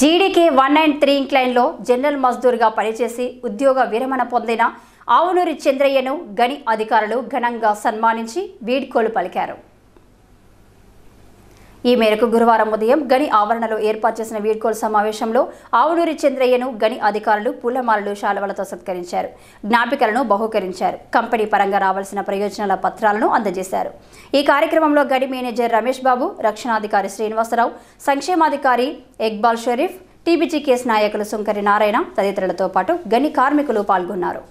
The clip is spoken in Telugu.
జీడీకి వన్ అండ్ త్రీ ఇంక్లైన్లో జనరల్ మజ్దూర్గా పనిచేసి ఉద్యోగ విరమణ పొందిన ఆవునూరి చంద్రయ్యను గని అధికారులు ఘనంగా సన్మానించి వీడ్కోలు పలికారు ఈ మేరకు గురువారం ఉదయం గని ఆవరణలో ఏర్పాటు చేసిన వీడ్కోలు సమావేశంలో ఆవునూరి చంద్రయ్యను గని అధికారులు పూలమాలలు శాలవలతో సత్కరించారు జ్ఞాపికలను బహుకరించారు కంపెనీ పరంగా రావాల్సిన ప్రయోజనాల పత్రాలను అందజేశారు ఈ కార్యక్రమంలో గని మేనేజర్ రమేష్ బాబు రక్షణాధికారి శ్రీనివాసరావు సంక్షేమాధికారి ఎక్బాల్ షరీఫ్ టీబీజీ కేసు నాయకులు సుంకరి నారాయణ తదితరులతో పాటు గని కార్మికులు పాల్గొన్నారు